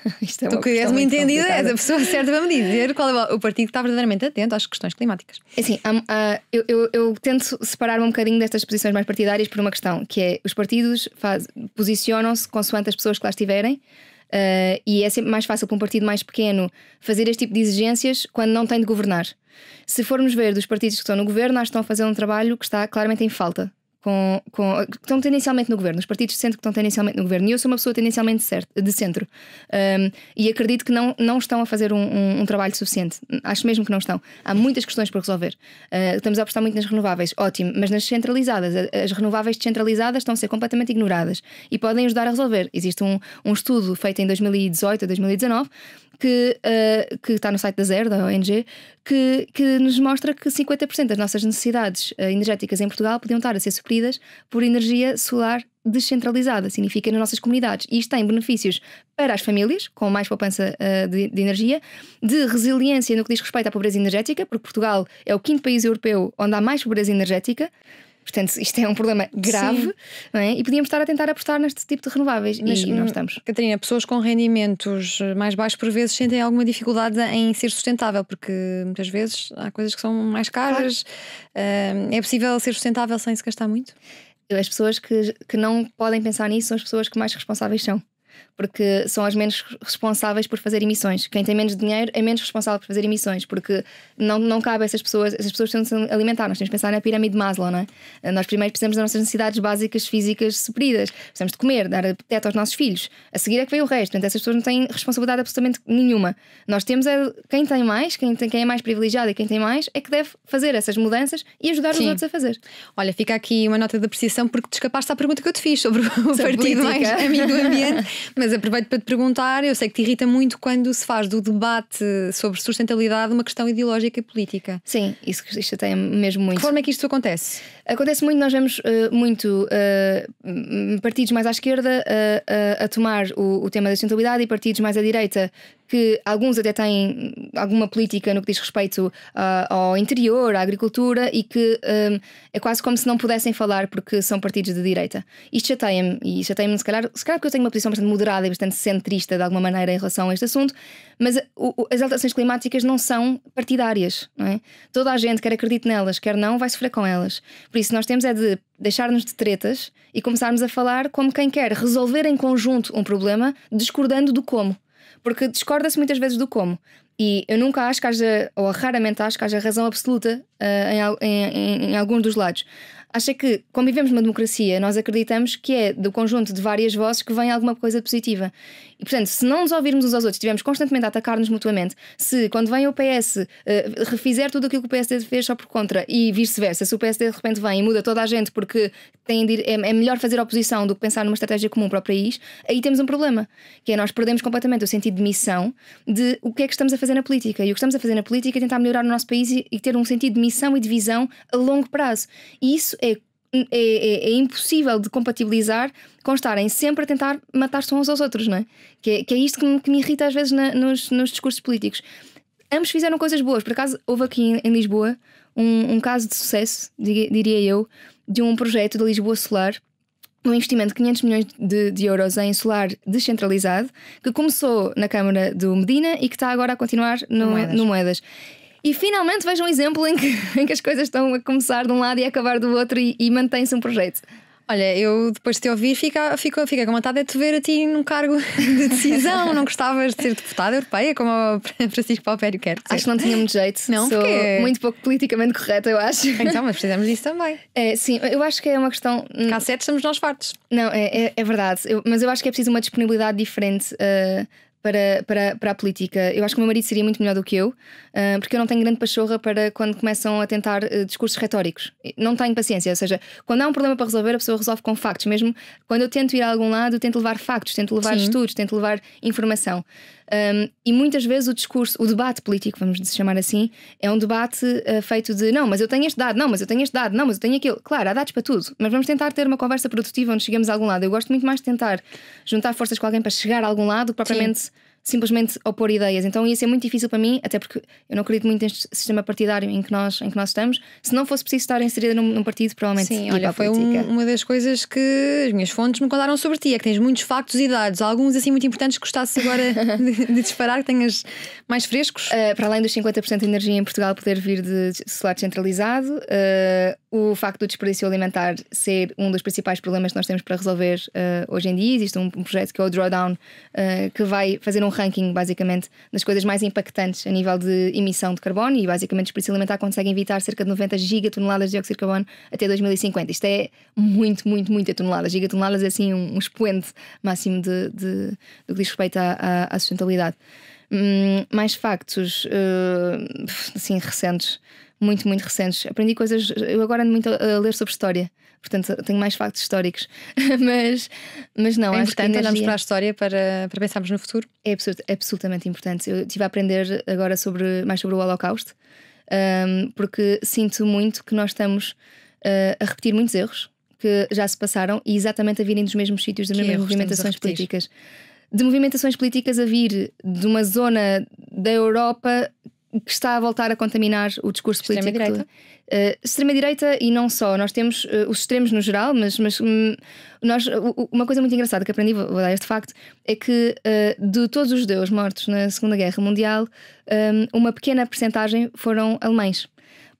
[laughs] Isto é tu que és muito entendida, és a pessoa certa para me dizer qual é o partido que está verdadeiramente atento às questões climáticas. É assim, um, uh, eu, eu, eu, tento separar-me um bocadinho destas posições mais partidárias por uma questão, que é os partidos posicionam-se consoante as pessoas que lá estiverem. Uh, e é sempre mais fácil para um partido mais pequeno fazer este tipo de exigências quando não tem de governar. Se formos ver dos partidos que estão no governo, acho que estão a fazer um trabalho que está claramente em falta com, com, que estão tendencialmente no governo, os partidos de centro que estão tendencialmente no governo. E eu sou uma pessoa tendencialmente certo, de centro um, e acredito que não, não estão a fazer um, um, um, trabalho suficiente. Acho mesmo que não estão. Há muitas questões para resolver. Uh, estamos a apostar muito nas renováveis, ótimo, mas nas centralizadas. As renováveis descentralizadas estão a ser completamente ignoradas e podem ajudar a resolver. Existe um, um estudo feito em 2018 a 2019 que, uh, que está no site da Zero, da ONG, que, que nos mostra que 50% das nossas necessidades uh, energéticas em Portugal podiam estar a ser supridas por energia solar descentralizada, significa nas nossas comunidades. E isto tem benefícios para as famílias, com mais poupança uh, de, de, energia, de resiliência no que diz respeito à pobreza energética, porque Portugal é o quinto país europeu onde há mais pobreza energética. Portanto, isto é um problema grave é? e podíamos estar a tentar apostar neste tipo de renováveis Mas, e não hum, estamos. Catarina, pessoas com rendimentos mais baixos por vezes sentem alguma dificuldade em ser sustentável, porque muitas vezes há coisas que são mais caras. Claro. Hum, é possível ser sustentável sem se gastar muito? As pessoas que, que não podem pensar nisso são as pessoas que mais responsáveis são porque são as menos responsáveis por fazer emissões. Quem tem menos dinheiro é menos responsável por fazer emissões, porque não, não cabe a essas pessoas, essas pessoas têm de se alimentar. Nós temos de pensar na pirâmide de Maslow, não é? Nós primeiro precisamos das nossas necessidades básicas físicas supridas, precisamos de comer, dar teto aos nossos filhos. A seguir é que vem o resto, portanto, essas pessoas não têm responsabilidade absolutamente nenhuma. Nós temos é quem tem mais, quem, tem, quem é mais privilegiado e quem tem mais, é que deve fazer essas mudanças e ajudar Sim. os outros a fazer. Olha, fica aqui uma nota de apreciação porque te escapaste à pergunta que eu te fiz sobre o sobre partido política. mais amigo do ambiente, [laughs] mas mas aproveito para te perguntar: eu sei que te irrita muito quando se faz do debate sobre sustentabilidade uma questão ideológica e política. Sim, isso, isto até é mesmo muito. De que forma é que isto acontece? Acontece muito, nós vemos uh, eh, muito uh, partidos mais à esquerda uh, a tomar o, o, tema da sustentabilidade e partidos mais à direita que alguns até têm alguma política no que diz respeito ao interior, à agricultura e que um, é quase como se não pudessem falar porque são partidos de direita. Isto chateia-me e chateia-me se calhar, se calhar porque eu tenho uma posição bastante moderada e bastante centrista de alguma maneira em relação a este assunto, mas o, as alterações climáticas não são partidárias. Não é? Toda a gente, quer acredite nelas, quer não, vai sofrer com elas. Por isso nós temos é de deixar-nos de tretas e começarmos a falar como quem quer resolver em conjunto um problema, discordando do como. Porque discorda-se muitas vezes do como. E eu nunca acho que haja, ou raramente acho que haja razão absoluta uh, em, em, em, alguns dos lados acha que, como vivemos numa democracia, nós acreditamos que é do conjunto de várias vozes que vem alguma coisa positiva. E, portanto, se não nos ouvirmos uns aos outros, estivermos constantemente a atacar-nos mutuamente, se quando vem o PS uh, eh, refizer tudo aquilo que o PSD fez só por contra e vice-versa, se o PSD de repente vem e muda toda a gente porque tem de ir, é, é melhor fazer oposição do que pensar numa estratégia comum para o país, aí temos um problema, que é nós perdemos completamente o sentido de missão de o que é que estamos a fazer na política. E o que estamos a fazer na política é tentar melhorar o nosso país e, e ter um sentido de missão e de visão a longo prazo. E isso é, é, é, impossível de compatibilizar com estarem sempre a tentar matar-se uns aos outros, não é? Que é, que é isto que me, que me irrita às vezes na, nos, nos, discursos políticos. Ambos fizeram coisas boas, por acaso houve aqui em, em Lisboa um, um, caso de sucesso, diria eu, de um projeto da Lisboa Solar. Um investimento de 500 milhões de, de euros em solar descentralizado, que começou na Câmara do Medina e que está agora a continuar no, no Moedas. No Moedas. E finalmente vejo um exemplo em que, [laughs] em que as coisas estão a começar de um lado e a acabar do outro e, e mantém-se um projeto. Olha, eu depois de te ouvir fica, fica, fica com vontade de te ver a ti num cargo [laughs] de decisão. não gostavas de ser deputada europeia, como o [laughs] Francisco Palpério quer dizer. Acho que não tinha muito jeito. Não, Sou porque... muito pouco politicamente correta, eu acho. Então, mas precisamos disso também. É, sim, eu acho que é uma questão. Hum, Cá sete estamos nós fartos. Não, é, é, é verdade. Eu, mas eu acho que é preciso uma disponibilidade diferente. Uh para, para, para a política. Eu acho que o meu marido seria muito melhor do que eu, uh, porque eu não tenho grande pachorra para quando começam a tentar uh, discursos retóricos. Não tenho paciência, ou seja, quando há um problema para resolver, a pessoa resolve com factos. Mesmo quando eu tento ir a algum lado, tento levar factos, tento levar Sim. estudos, tento levar informação. Um, e muitas vezes o discurso, o debate político, vamos chamar assim, é um debate uh, feito de não, mas eu tenho este dado, não, mas eu tenho este dado, não, mas eu tenho aquilo. Claro, há dados para tudo, mas vamos tentar ter uma conversa produtiva onde chegamos a algum lado. Eu gosto muito mais de tentar juntar forças com alguém para chegar a algum lado, propriamente. Sim simplesmente opor ideias. Então ia ser muito difícil para mim, até porque eu não acredito muito neste sistema partidário em que nós, em que nós estamos. Se não fosse preciso estar inserida num, num partido, provavelmente Sim, olha, foi um, uma das coisas que as minhas fontes me contaram sobre ti, é que tens muitos factos e dados, alguns assim muito importantes que gostasses agora [laughs] de, de, disparar, que tenhas mais frescos. Uh, para além dos 50% de energia em Portugal poder vir de solar descentralizado, uh, o facto do desperdício alimentar ser um dos principais problemas que nós temos para resolver uh, hoje em dia, existe um, um projeto que é o Drawdown, que vai fazer um ranking, basicamente, das coisas mais impactantes a nível de emissão de carbono e, basicamente, o desperdício alimentar tá, conseguem evitar cerca de 90 gigatoneladas de dióxido de carbono até 2050. Isto é muito, muito, muita tonelada. Gigatoneladas é, assim, um, um expoente máximo de, de, do que diz respeito à, à, à sustentabilidade. Hum, mais factos, uh, assim, recentes muito, muito recentes. Aprendi coisas. Eu agora ando muito a, a ler sobre história. Portanto, tenho mais factos históricos. [laughs] mas, mas não, é acho que. importante olharmos para a história para, para pensarmos no futuro. É, absolut, é absolutamente importante. Eu estive a aprender agora sobre, mais sobre o Holocausto, um, porque sinto muito que nós estamos uh, a repetir muitos erros que já se passaram e exatamente a virem dos mesmos sítios, das mesmas movimentações políticas. De movimentações políticas a vir de uma zona da Europa que está a voltar a contaminar o discurso político. Extrema-direita. Uh, eh, extrema-direita e não só. Nós temos uh, os extremos no geral, mas, mas um, nós, uh, uma coisa muito engraçada que aprendi, vou, dar este facto, é que eh, de todos os judeus mortos na Segunda Guerra Mundial, um, uma pequena percentagem foram alemães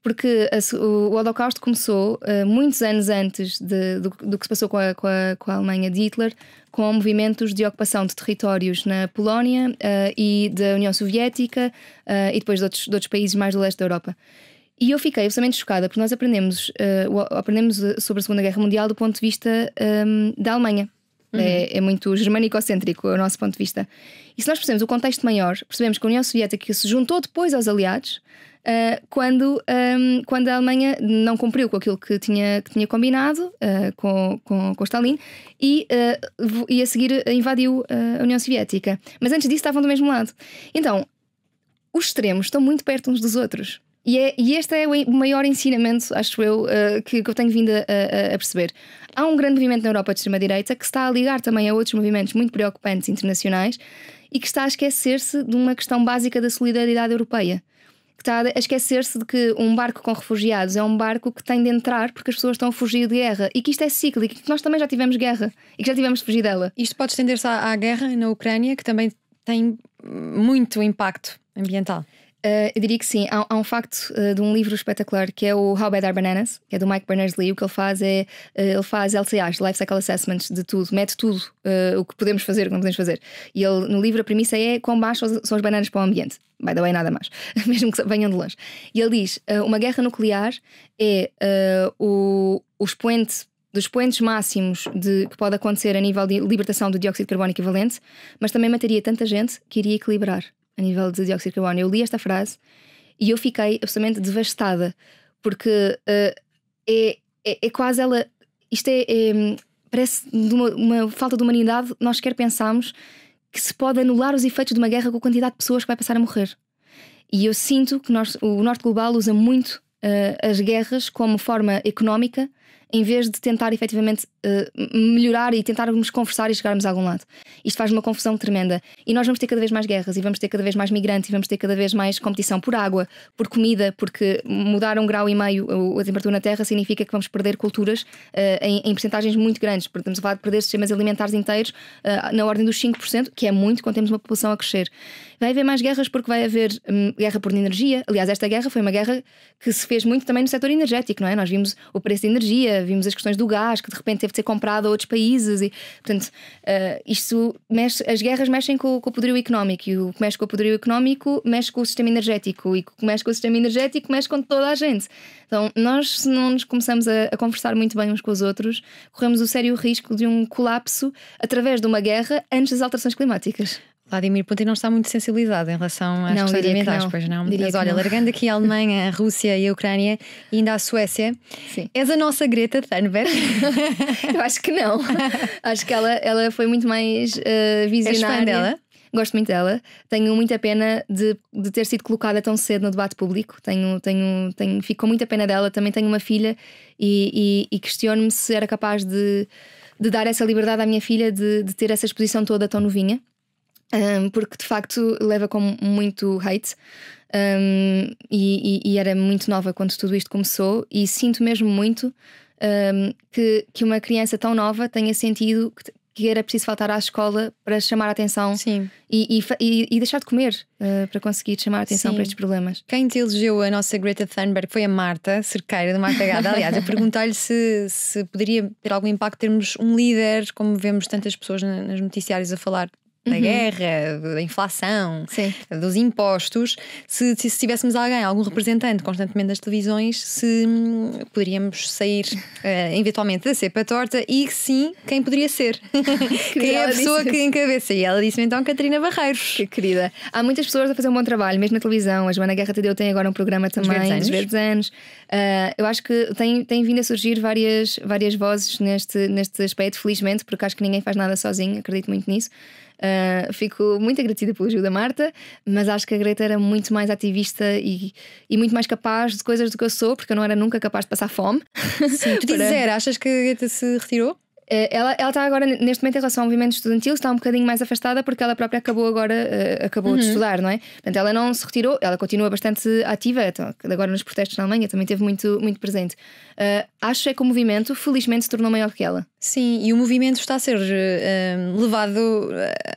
porque a, o, o, Holocausto começou uh, muitos anos antes de, do, do, que se passou com a, com, a, com a, Alemanha de Hitler, com movimentos de ocupação de territórios na Polónia uh, e da União Soviética eh, e depois de outros, de outros países mais do leste da Europa. E eu fiquei absolutamente chocada porque nós aprendemos, uh, aprendemos sobre a Segunda Guerra Mundial do ponto de vista um, ehm, da Alemanha. Uhum. É, é muito germânico-cêntrico, o nosso ponto de vista. E se nós percebemos o contexto maior, percebemos que a União Soviética se juntou depois aos aliados, uh, quando, um, ehm, quando a Alemanha não cumpriu com aquilo que tinha, que tinha combinado uh, com, com, com Stalin e, uh, e a seguir invadiu a União Soviética. Mas antes disso estavam do mesmo lado. Então, os extremos estão muito perto uns dos outros. E, é, e este é o maior ensinamento, acho eu, uh, que, que, eu tenho vindo a, a, perceber. Há um grande movimento na Europa de extrema-direita que está a ligar também a outros movimentos muito preocupantes internacionais e que está a esquecer-se de uma questão básica da solidariedade europeia a esquecer-se de que um barco com refugiados é um barco que tem de entrar porque as pessoas estão a fugir de guerra e que isto é cíclico e que nós também já tivemos guerra e que já tivemos de fugir dela. Isto pode estender-se à, à guerra na Ucrânia, que também tem muito impacto ambiental. Uh, eu diria que sim. Há, há um facto uh, de um livro espetacular que é o How Bad Are Bananas, que é do Mike Berners-Lee. O que ele faz é uh, ele faz LCAs, Life Cycle Assessments, de tudo, mete tudo o que podemos fazer, o que não podemos fazer. E ele, no livro, a premissa é quão baixas são as bananas para o ambiente. By the way, nada mais, [laughs] mesmo que venham de longe. E ele diz: uma guerra nuclear é o, o expoente dos pontos máximos de, que pode acontecer a nível de libertação do dióxido de carbono equivalente, mas também mataria tanta gente que iria equilibrar a nível de dióxido de carbono. Eu li esta frase e eu fiquei absolutamente devastada, porque uh, é, é, é, quase ela. Isto é. é parece de uma, uma, falta de humanidade nós sequer pensarmos que se pode anular os efeitos de uma guerra com a quantidade de pessoas que vai passar a morrer. E eu sinto que nós, o Norte Global usa muito uh, as guerras como forma económica em vez de tentar efetivamente uh, melhorar e tentarmos conversar e chegarmos a algum lado. Isto faz uma confusão tremenda. E nós vamos ter cada vez mais guerras, e vamos ter cada vez mais migrantes, e vamos ter cada vez mais competição por água, por comida, porque mudar um grau e meio a temperatura na Terra significa que vamos perder culturas uh, em, em percentagens muito grandes. Estamos a falar de perder sistemas alimentares inteiros uh, na ordem dos 5%, que é muito quando temos uma população a crescer. Vai haver mais guerras porque vai haver hum, guerra por energia. Aliás, esta guerra foi uma guerra que se fez muito também no setor energético, não é? Nós vimos o preço de energia, vimos as questões do gás, que de repente teve de ser comprado a outros países, e portanto, uh, isto mexe, as guerras mexem com, com, o poderio económico, e o que mexe com o poderio económico mexe com o sistema energético, e o que mexe com o sistema energético mexe com toda a gente. Então, nós, se não nos começamos a, a conversar muito bem uns com os outros, corremos o sério risco de um colapso através de uma guerra antes das alterações climáticas. Vladimir Putin não está muito sensibilizado em relação às não, questões ambientais, pois não? Diria Mas olha, não. largando aqui a [laughs] Alemanha, a Rússia e a Ucrânia e ainda a Suécia, Sim. és a nossa Greta Thunberg? [laughs] Eu acho que não. [laughs] acho que ela, ela foi muito mais uh, visionária. És fã dela? gosto muito dela. Tenho muita pena de, de ter sido colocada tão cedo no debate público. Tenho, tenho, tenho, fico com muita pena dela. Também tenho uma filha e, e, e questiono-me se era capaz de, de dar essa liberdade à minha filha de, de ter essa exposição toda tão novinha um, porque de facto leva com muito hate. Um, e, e, era muito nova quando tudo isto começou, e sinto mesmo muito um, que, que uma criança tão nova tenha sentido que, que era preciso faltar à escola para chamar a atenção e, e, e, deixar de comer uh, para conseguir chamar a atenção Sim. para estes problemas. Quem te elegeu a nossa Greta Thunberg foi a Marta Cerqueira, de Marta Gada. Aliás, eu perguntar lhe se, se poderia ter algum impacto termos um líder, como vemos tantas pessoas nas noticiários a falar da uhum. guerra, da inflação, Sim. dos impostos, se, se, se, tivéssemos alguém, algum representante constantemente das televisões, se hum, poderíamos sair uh, eventualmente da cepa torta e sim quem poderia ser. [laughs] Que quem é a pessoa que encabeça. E ela disse então Catarina Barreiros. Que querida. Há muitas pessoas a fazer um bom trabalho, mesmo na televisão. A Joana Guerra Tadeu tem agora um programa também, Os Anos. Verdes Anos. Uh, eu acho que tem, tem vindo a surgir várias, várias vozes neste, neste aspecto, felizmente, porque acho que ninguém faz nada sozinho, acredito muito nisso. Uh, fico muito agradecida pelo ajuda da Marta, mas acho que a Greta era muito mais ativista e, e muito mais capaz de coisas do que eu sou, porque eu não era nunca capaz de passar fome. Sim, tu [laughs] dizes, Para... era, achas que a Greta se retirou? Eh, ela, ela está agora, neste momento, em relação ao movimento estudantil, está um bocadinho mais afastada porque ela própria acabou agora, uh, acabou uhum. de estudar, não é? Portanto, ela não se retirou, ela continua bastante ativa, então, agora nos protestos na Alemanha também teve muito, muito presente. Uh, acho é que o movimento, felizmente, se tornou maior que ela. Sim, e o movimento está a ser uh, levado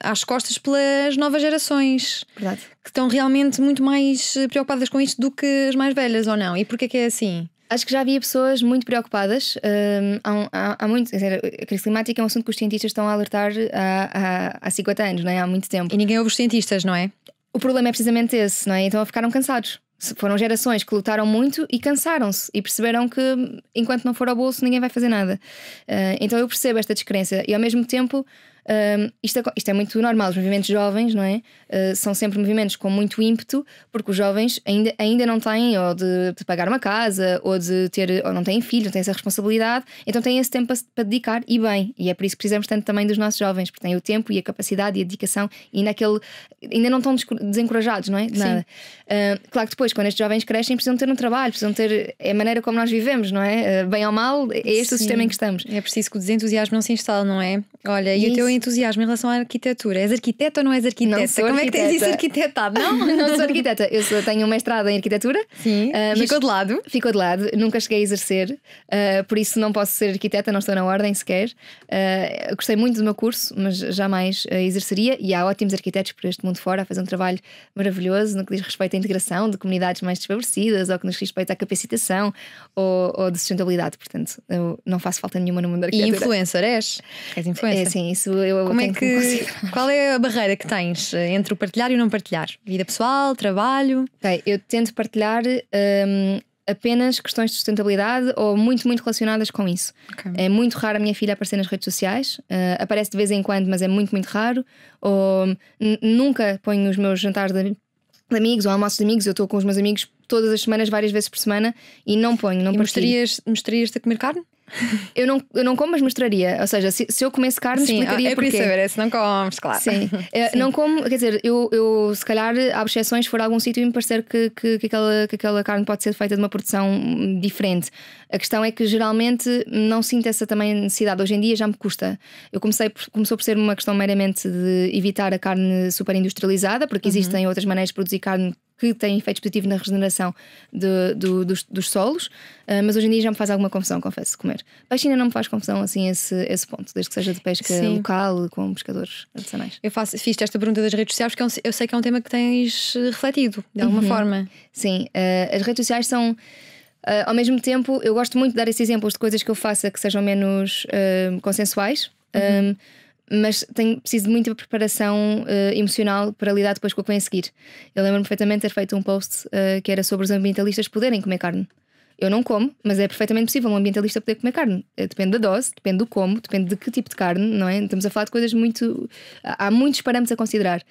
às costas pelas novas gerações. Verdade. Que estão realmente muito mais preocupadas com isto do que as mais velhas, ou não? E porquê que é assim? acho que já havia pessoas muito preocupadas. Hum, um, há, há, muito, dizer, a crise climática é um assunto que os cientistas estão a alertar há, há, há 50 anos, não é? há muito tempo. E ninguém ouve os cientistas, não é? O problema é precisamente esse, não é? Então ficaram cansados. Foram gerações que lutaram muito e cansaram-se e perceberam que hum, enquanto não for ao bolso ninguém vai fazer nada. Uh, então eu percebo esta descrença e ao mesmo tempo um, isto, é, isto, é, muito normal, os movimentos jovens, não é? Uh, são sempre movimentos com muito ímpeto, porque os jovens ainda, ainda não têm ou de, de, pagar uma casa, ou de ter, ou não têm filhos, não têm essa responsabilidade, então têm esse tempo para, para dedicar e bem. E é por isso que precisamos tanto também dos nossos jovens, porque têm o tempo e a capacidade e a dedicação, e naquele ainda não estão desencorajados, não é? De nada. Uh, claro que depois, quando estes jovens crescem, precisam ter um trabalho, precisam ter. É a maneira como nós vivemos, não é? Uh, bem ou mal, é este Sim. o sistema em que estamos. É preciso que o desentusiasmo não se instale, não é? Olha, e, e o teu entusiasmo em relação à arquitetura. És arquiteta ou não és arquiteta? Não sou Como arquiteta. é que tens isso arquitetado? [laughs] Não, não sou [laughs] arquiteta. Eu sou, tenho um mestrado em arquitetura. Sim, uh, ficou de lado. Ficou de lado. Nunca cheguei a exercer, uh, por isso não posso ser arquiteta, não estou na ordem sequer. Uh, gostei muito do meu curso, mas jamais exerceria. E há ótimos arquitetos por este mundo fora a fazer um trabalho maravilhoso no que diz respeito à integração de comunidades mais desfavorecidas ou que nos respeito à capacitação ou, ou de sustentabilidade. Portanto, eu não faço falta nenhuma no mundo da arquitetura. E influencer és? És influencer. É, sim, isso eu Como é que, que [laughs] qual é a barreira que tens eh, entre o partilhar e o não partilhar? Vida pessoal, trabalho? Ok, eu tento partilhar um, apenas questões de sustentabilidade ou muito, muito relacionadas com isso. Okay. É muito raro a minha filha aparecer nas redes sociais, uh, aparece de vez em quando, mas é muito, muito raro. Ou nunca ponho os meus jantares de, de amigos ou almoços de amigos, eu estou com os meus amigos todas as semanas, várias vezes por semana e não ponho, não e mostrarias, mostrarias-te a comer carne? [laughs] eu não, eu não como, mas mostraria. Ou seja, se, se eu comesse carne, Sim, explicaria ah, é eu porquê. saber, é se não comes, claro. Sim. [laughs] Eh, Sim. Não como, quer dizer, eu, eu se calhar há exceções, se for a algum sítio e me parecer que, que, que, aquela, que aquela carne pode ser feita de uma produção diferente. A questão é que geralmente não sinto essa também necessidade. Hoje em dia já me custa. Eu comecei começou por ser uma questão meramente de evitar a carne super industrializada, porque uhum. existem outras maneiras de produzir carne que tem efeito positivo na regeneração de, do, dos, dos, solos, uh, mas hoje em dia já me faz alguma confusão, confesso, comer. Peixe ainda não me faz confusão assim esse, esse ponto, desde que seja de pesca Sim. local, com pescadores artesanais. Eu faço, fiz esta pergunta das redes sociais porque é eu sei que é um tema que tens eh, refletido, de alguma uhum. forma. Sim, uh, as redes sociais são. Uh, ao mesmo tempo, eu gosto muito de dar esses exemplos de coisas que eu faça que sejam menos consensuais. Uhum. Um, mas tenho, preciso de muita preparação uh, emocional para lidar depois com o que vem a seguir. Eu lembro-me perfeitamente de ter feito um post uh, que era sobre os ambientalistas poderem comer carne. Eu não como, mas é perfeitamente possível um ambientalista poder comer carne. Eh, depende da dose, depende do como, depende de que tipo de carne, não é? Estamos a falar de coisas muito. Há muitos parâmetros a considerar.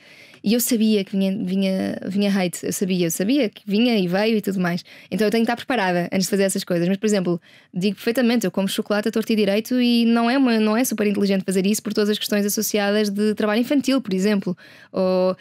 E eu sabia que vinha, vinha, vinha hate, eu sabia, eu sabia que vinha e veio e tudo mais. Então eu tenho que estar preparada antes de fazer essas coisas. Mas, por exemplo, digo perfeitamente, eu como chocolate a torto e direito e não é, uma, não é super inteligente fazer isso por todas as questões associadas de trabalho infantil, por exemplo. Ou uh,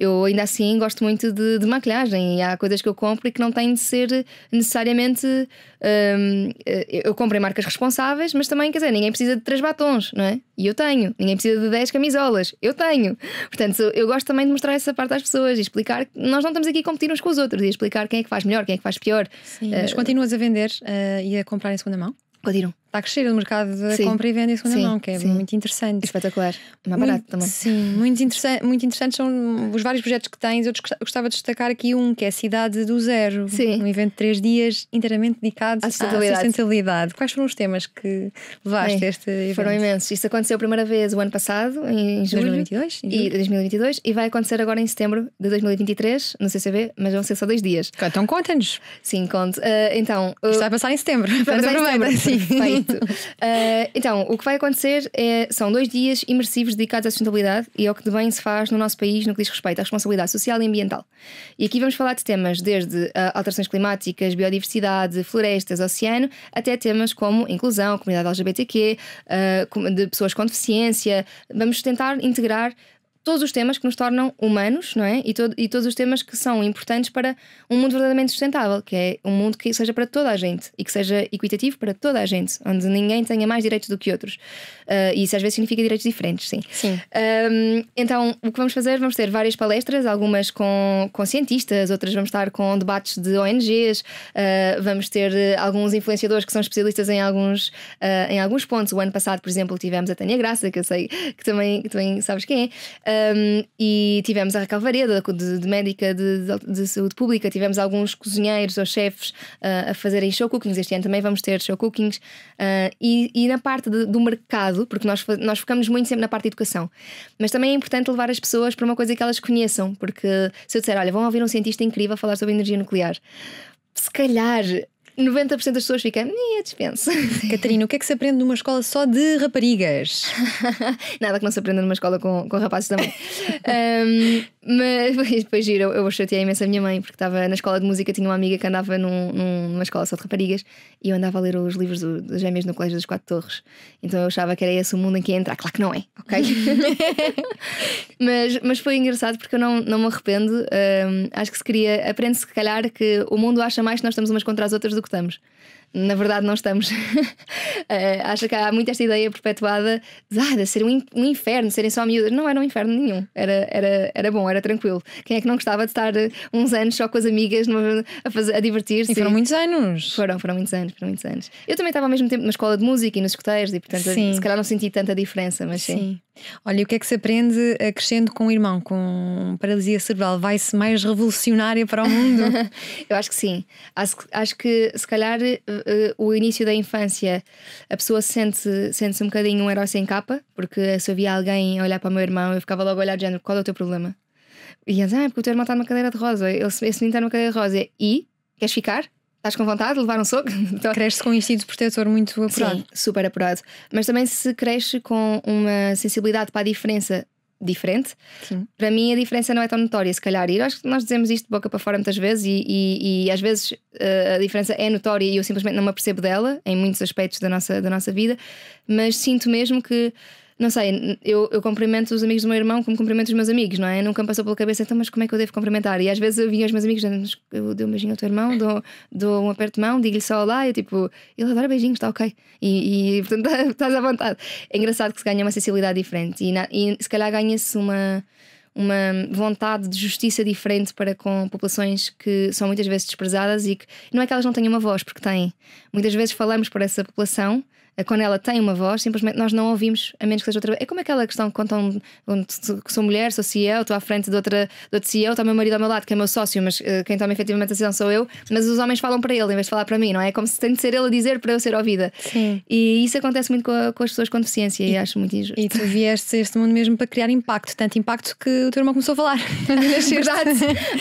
eu ainda assim gosto muito de, de maquilhagem e há coisas que eu compro e que não têm de ser necessariamente importante. Hum, eh, eu comprei marcas responsáveis, mas também, quer dizer, ninguém precisa de três batons, não é? E eu tenho. Ninguém precisa de 10 camisolas. Eu tenho. Portanto, eu gosto também de mostrar essa parte às pessoas e explicar que nós não estamos aqui a competir uns com os outros e explicar quem é que faz melhor, quem é que faz pior. Sim, eh, mas continuas a vender uh, e a comprar em segunda mão? Continuo está a crescer o mercado de compra e venda em segunda sim, mão, que é sim. muito interessante. Espetacular, mais barato muito, também. Sim, muito interessante, muito interessante são os vários projetos que tens. Eu gostava de destacar aqui um, que é Cidade do Zero, sim. um evento de três dias inteiramente dedicado à sustentabilidade. À sustentabilidade. Quais foram os temas que levaste Bem, a este evento? Foram imensos. Isto aconteceu a primeira vez o ano passado, em julho. 2022? Em julho. E 2022, e vai acontecer agora em setembro de 2023, no CCB, mas vão ser só dois dias. Então conta-nos. Sim, conto. Uh, eh, então, uh, Isto eh, vai passar em setembro. [laughs] Vai passar em setembro. Sim. Bem, muito. Uh, [laughs] então, o que vai acontecer é, são dois dias imersivos dedicados à sustentabilidade e ao é que de bem se faz no nosso país no que diz respeito à responsabilidade social e ambiental. E aqui vamos falar de temas desde uh, alterações climáticas, biodiversidade, florestas, oceano, até temas como inclusão, comunidade LGBTQ, uh, eh, de pessoas com deficiência. Vamos tentar integrar todos os temas que nos tornam humanos, não é? E, todo, e todos os temas que são importantes para um mundo verdadeiramente sustentável, que é um mundo que seja para toda a gente e que seja equitativo para toda a gente, onde ninguém tenha mais direitos do que outros. Uh, e isso às vezes significa direitos diferentes, sim. sim. então, o que vamos fazer? Vamos ter várias palestras, algumas com, com cientistas, outras vamos estar com debates de ONGs, uh, ah, vamos ter alguns influenciadores que são especialistas em alguns, uh, em alguns pontos. O ano passado, por exemplo, tivemos a Tânia Graça, que eu sei que também, que também sabes quem é. Um, e tivemos a Raquel Vareda, de, de médica de, de, saúde pública, tivemos alguns cozinheiros ou chefes uh, a fazerem show cookings. Este ano também vamos ter show cookings. Uh, e, e, na parte do mercado, porque nós, nós focamos muito sempre na parte de educação, mas também é importante levar as pessoas para uma coisa que elas conheçam, porque se eu disser, olha, vão ouvir um cientista incrível falar sobre energia nuclear, se calhar 90% das pessoas ficam, minha dispensa. [laughs] Catarina, o que é que se aprende numa escola só de raparigas? [laughs] Nada que não se aprenda numa escola com, com rapazes também. um, [laughs] Mas [laughs] depois giro, eu chateei imenso a minha mãe, porque estava na escola de música, tinha uma amiga que andava num, numa escola só de raparigas e eu andava a ler os livros dos das gêmeas no Colégio das Quatro Torres. Então eu achava que era esse o mundo em que ia entrar. Claro que não é, ok? [laughs] [laughs] mas, mas foi engraçado porque eu não, não me arrependo. Um, acho que se queria, aprende-se, se calhar, que o mundo acha mais que nós estamos umas contra as outras do que estamos na verdade não estamos. uh, [laughs] acho que há muito esta ideia perpetuada de, ah, de ser um, um, inferno, serem só miúdas. Não era um inferno nenhum, era, era, era bom, era tranquilo. Quem é que não gostava de estar eh, uns anos só com as amigas numa, a, fazer, a divertir-se? E foram muitos anos. Foram, foram muitos anos, foram muitos anos. Eu também estava ao mesmo tempo na escola de música e nos escuteiros, e portanto sim. se calhar não senti tanta diferença, mas sim. sim. Olha, e o que é que se aprende eh, crescendo com um irmão com paralisia cerebral? Vai-se mais revolucionária para o mundo? [laughs] Eu acho que sim. Acho, acho que se calhar uh, o início da infância, a pessoa sente-se sente um bocadinho um herói sem capa, porque se havia alguém olhar para o meu irmão, eu ficava logo a olhar de género: qual é o teu problema? E eles, ah, é porque o teu irmão está numa cadeira de rosa, ele, esse menino está numa cadeira de rosa. E? Queres ficar? Estás com vontade de levar um soco? [laughs] Então... Cresce com um instinto protetor muito apurado. Sim, super apurado. Mas também se cresce com uma sensibilidade para a diferença diferente. Sim. Para mim, a diferença não é tão notória, se calhar. E acho que nós dizemos isto de boca para fora muitas vezes, e, e, e às vezes uh, a diferença é notória e eu simplesmente não me apercebo dela, em muitos aspectos da nossa, da nossa vida, mas sinto mesmo que não sei, eu, eu cumprimento os amigos do meu irmão como cumprimento os meus amigos, não é? Nunca me passou pela cabeça, então, mas como é que eu devo cumprimentar? E às vezes eu vinha aos meus amigos, eu dou um beijinho ao teu irmão, dou, dou um aperto de mão, digo-lhe só olá, e tipo, ele adora beijinhos, está ok. E, e portanto, [laughs] tá, estás à vontade. É engraçado que se ganha uma sensibilidade diferente e, na, e se calhar ganha-se uma uma vontade de justiça diferente para com populações que são muitas vezes desprezadas e que não é que elas não tenham uma voz, porque têm. Muitas vezes falamos por essa população, é quando ela tem uma voz, simplesmente nós não ouvimos, a menos que seja outra. É como aquela questão que contam que sou mulher, sou CEO, estou à frente de, outra, de outro CEO, está o meu marido ao meu lado, que é meu sócio, mas uh, quem toma efetivamente a decisão sou eu. Mas os homens falam para ele em vez de falar para mim, não é? É como se tem de ser ele a dizer para eu ser ouvida. Sim. E isso acontece muito com, a, com as pessoas com deficiência e, e, acho muito injusto. E tu vieste este mundo mesmo para criar impacto, tanto impacto que o teu irmão começou a falar. [laughs] verdade.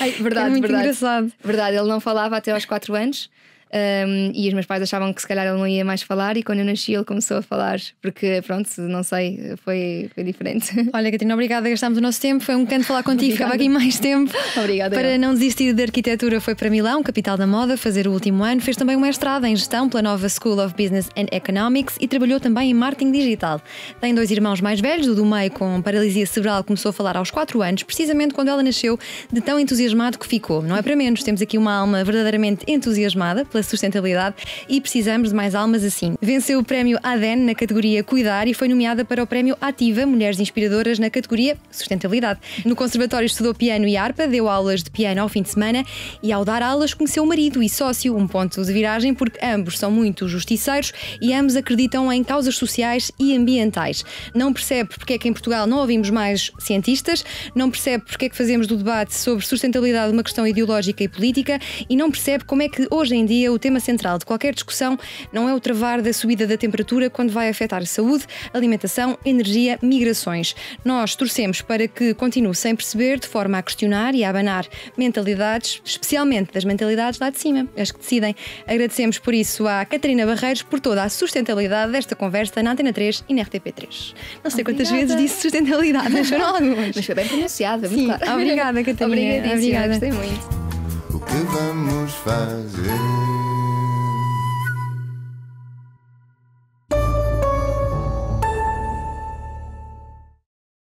Ai, [laughs] verdade, é muito verdade. engraçado. Verdade, ele não falava até aos 4 anos. Um, e os meus pais achavam que se calhar ele não ia mais falar, e quando eu nasci ele começou a falar, porque pronto, não sei, foi, foi diferente. [laughs] Olha, Catarina, obrigada, gastámos o nosso tempo, foi um canto falar contigo, ficava aqui mais tempo. [laughs] obrigada. Para eu. não desistir de arquitetura, foi para Milão, capital da moda, fazer o último ano, fez também um mestrado em gestão pela nova School of Business and Economics e trabalhou também em marketing digital. Tem dois irmãos mais velhos, o do meio com paralisia cerebral começou a falar aos 4 anos, precisamente quando ela nasceu, de tão entusiasmado que ficou. Não é para menos, temos aqui uma alma verdadeiramente entusiasmada pela pela sustentabilidade e precisamos de mais almas assim. Venceu o prémio ADEN na categoria Cuidar e foi nomeada para o prémio Ativa Mulheres Inspiradoras na categoria Sustentabilidade. No Conservatório estudou piano e harpa, deu aulas de piano ao fim de semana e ao dar aulas conheceu o marido e sócio, um ponto de viragem porque ambos são muito justiceiros e ambos acreditam em causas sociais e ambientais. Não percebe porque é que em Portugal não ouvimos mais cientistas, não percebe porque é que fazemos do debate sobre sustentabilidade uma questão ideológica e política e não percebe como é que hoje em dia o tema central de qualquer discussão não é o travar da subida da temperatura quando vai afetar saúde, alimentação, energia, migrações. Nós torcemos para que continue sem perceber, de forma a questionar e a abanar mentalidades, especialmente das mentalidades lá de cima, as que decidem. Agradecemos por isso à Catarina Barreiros por toda a sustentabilidade desta conversa na Antena 3 e na RTP3. Não sei Obrigada. quantas vezes disse sustentabilidade, mas foram [laughs] algumas. Mas foi bem pronunciada, muito Sim, claro. Obrigada, Catarina. obrigada. gostei muito o que vamos fazer?